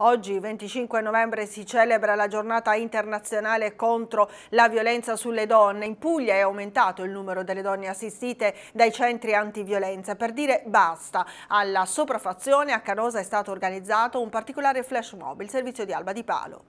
Oggi, 25 novembre, si celebra la giornata internazionale contro la violenza sulle donne. In Puglia è aumentato il numero delle donne assistite dai centri antiviolenza. Per dire basta alla sopraffazione, a Canosa è stato organizzato un particolare flash mob, il servizio di Alba di Palo.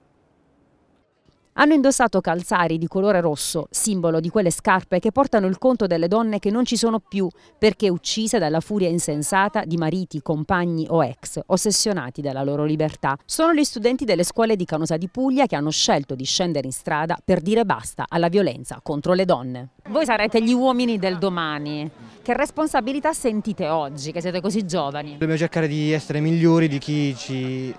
Hanno indossato calzari di colore rosso, simbolo di quelle scarpe che portano il conto delle donne che non ci sono più perché uccise dalla furia insensata di mariti, compagni o ex, ossessionati dalla loro libertà. Sono gli studenti delle scuole di Canosa di Puglia che hanno scelto di scendere in strada per dire basta alla violenza contro le donne. Voi sarete gli uomini del domani. Che responsabilità sentite oggi che siete così giovani? Dobbiamo cercare di essere migliori di chi ci,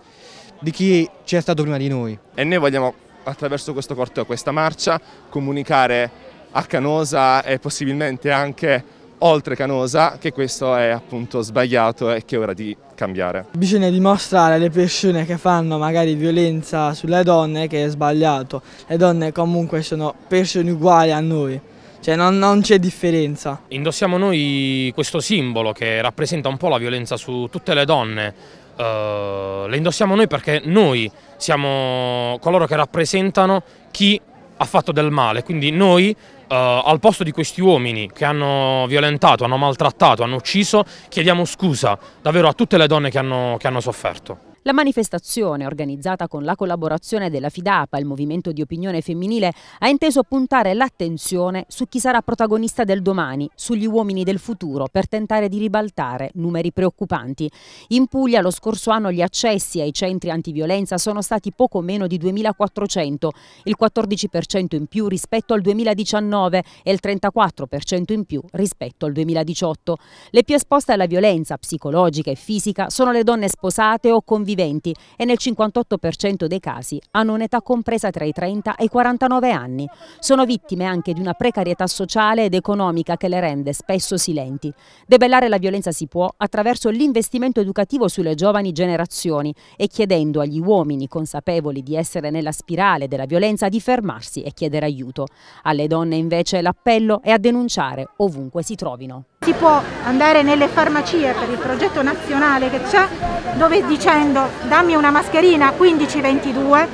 di chi ci è stato prima di noi. E noi vogliamo attraverso questo corteo, questa marcia, comunicare a Canosa e possibilmente anche oltre Canosa che questo è appunto sbagliato e che è ora di cambiare. Bisogna dimostrare alle persone che fanno magari violenza sulle donne che è sbagliato, le donne comunque sono persone uguali a noi cioè non, non c'è differenza. Indossiamo noi questo simbolo che rappresenta un po' la violenza su tutte le donne, uh, le indossiamo noi perché noi siamo coloro che rappresentano chi ha fatto del male, quindi noi Uh, al posto di questi uomini che hanno violentato, hanno maltrattato, hanno ucciso, chiediamo scusa davvero a tutte le donne che hanno, che hanno sofferto. La manifestazione, organizzata con la collaborazione della FIDAPA, il movimento di opinione femminile, ha inteso puntare l'attenzione su chi sarà protagonista del domani, sugli uomini del futuro, per tentare di ribaltare numeri preoccupanti. In Puglia lo scorso anno gli accessi ai centri antiviolenza sono stati poco meno di 2.400, il 14% in più rispetto al 2019 e il 34% in più rispetto al 2018. Le più esposte alla violenza psicologica e fisica sono le donne sposate o conviventi sopravviventi e nel 58% dei casi hanno un'età compresa tra i 30 e i 49 anni. Sono vittime anche di una precarietà sociale ed economica che le rende spesso silenti. Debellare la violenza si può attraverso l'investimento educativo sulle giovani generazioni e chiedendo agli uomini consapevoli di essere nella spirale della violenza di fermarsi e chiedere aiuto. Alle donne invece l'appello è a denunciare ovunque si trovino. Si può andare nelle farmacie per il progetto nazionale che c'è dove dicendo dammi una mascherina 15-22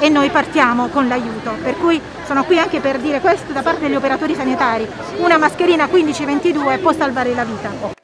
e noi partiamo con l'aiuto. Per cui sono qui anche per dire questo da parte degli operatori sanitari. Una mascherina 15-22 può salvare la vita.